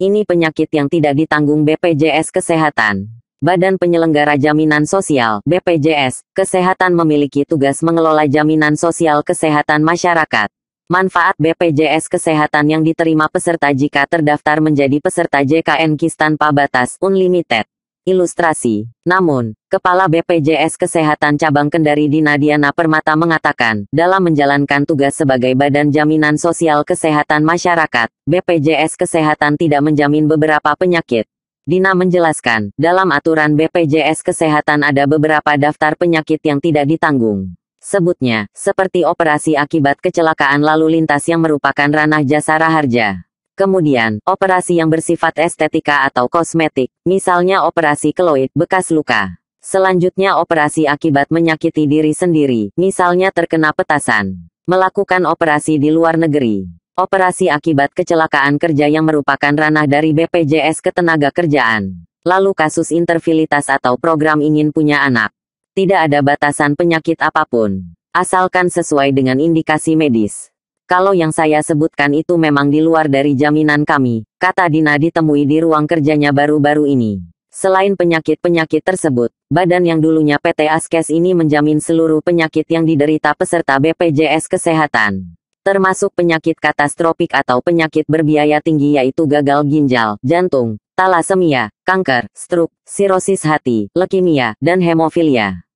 Ini penyakit yang tidak ditanggung BPJS Kesehatan. Badan Penyelenggara Jaminan Sosial (BPJS) Kesehatan memiliki tugas mengelola jaminan sosial kesehatan masyarakat. Manfaat BPJS Kesehatan yang diterima peserta jika terdaftar menjadi peserta JKN Kis tanpa batas unlimited. Ilustrasi. Namun, Kepala BPJS Kesehatan Cabang Kendari Dinadiana Permata mengatakan, dalam menjalankan tugas sebagai Badan Jaminan Sosial Kesehatan Masyarakat, BPJS Kesehatan tidak menjamin beberapa penyakit. Dina menjelaskan, dalam aturan BPJS Kesehatan ada beberapa daftar penyakit yang tidak ditanggung. Sebutnya, seperti operasi akibat kecelakaan lalu lintas yang merupakan ranah jasa raharja. Kemudian, operasi yang bersifat estetika atau kosmetik, misalnya operasi keloid, bekas luka. Selanjutnya operasi akibat menyakiti diri sendiri, misalnya terkena petasan. Melakukan operasi di luar negeri. Operasi akibat kecelakaan kerja yang merupakan ranah dari BPJS Ketenaga Kerjaan. Lalu kasus interfilitas atau program ingin punya anak. Tidak ada batasan penyakit apapun asalkan sesuai dengan indikasi medis. Kalau yang saya sebutkan itu memang di luar dari jaminan kami, kata Dina ditemui di ruang kerjanya baru-baru ini. Selain penyakit-penyakit tersebut, badan yang dulunya PT Askes ini menjamin seluruh penyakit yang diderita peserta BPJS Kesehatan. Termasuk penyakit katastropik atau penyakit berbiaya tinggi yaitu gagal ginjal, jantung, talasemia, kanker, stroke, sirosis hati, leukemia, dan hemofilia.